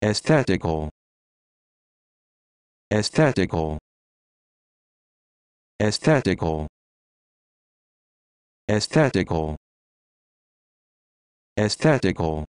aesthetical aesthetical aesthetical aesthetical aesthetical